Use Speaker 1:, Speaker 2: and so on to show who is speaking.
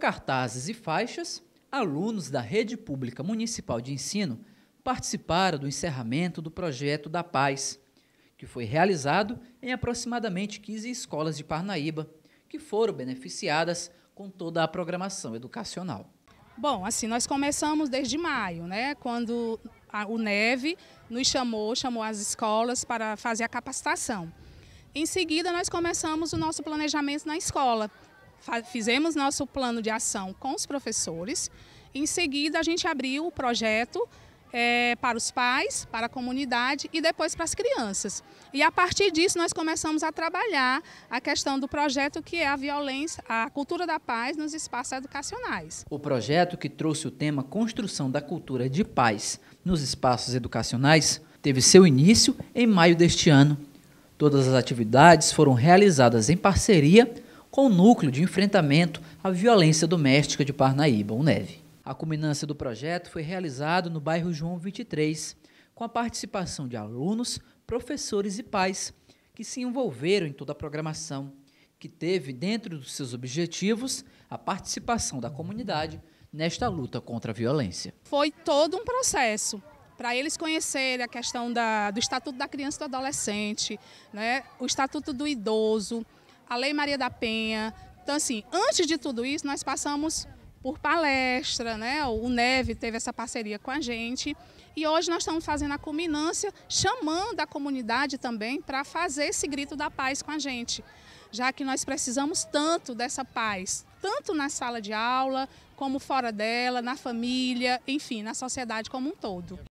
Speaker 1: cartazes e faixas, alunos da Rede Pública Municipal de Ensino participaram do encerramento do projeto da Paz, que foi realizado em aproximadamente 15 escolas de Parnaíba, que foram beneficiadas com toda a programação educacional.
Speaker 2: Bom, assim, nós começamos desde maio, né, quando a, o Neve nos chamou, chamou as escolas para fazer a capacitação. Em seguida, nós começamos o nosso planejamento na escola, fizemos nosso plano de ação com os professores. Em seguida, a gente abriu o projeto é, para os pais, para a comunidade e depois para as crianças. E a partir disso nós começamos a trabalhar a questão do projeto que é a violência, a cultura da paz nos espaços educacionais.
Speaker 1: O projeto que trouxe o tema Construção da Cultura de Paz nos Espaços Educacionais teve seu início em maio deste ano. Todas as atividades foram realizadas em parceria com o Núcleo de Enfrentamento à Violência Doméstica de Parnaíba, o NEVE. A culminância do projeto foi realizada no bairro João 23, com a participação de alunos, professores e pais que se envolveram em toda a programação, que teve dentro dos seus objetivos a participação da comunidade nesta luta contra a violência.
Speaker 2: Foi todo um processo para eles conhecerem a questão da, do Estatuto da Criança e do Adolescente, né, o Estatuto do Idoso, a Lei Maria da Penha. Então, assim, antes de tudo isso, nós passamos por palestra, né? O Neve teve essa parceria com a gente. E hoje nós estamos fazendo a culminância, chamando a comunidade também para fazer esse grito da paz com a gente, já que nós precisamos tanto dessa paz, tanto na sala de aula, como fora dela, na família, enfim, na sociedade como um todo.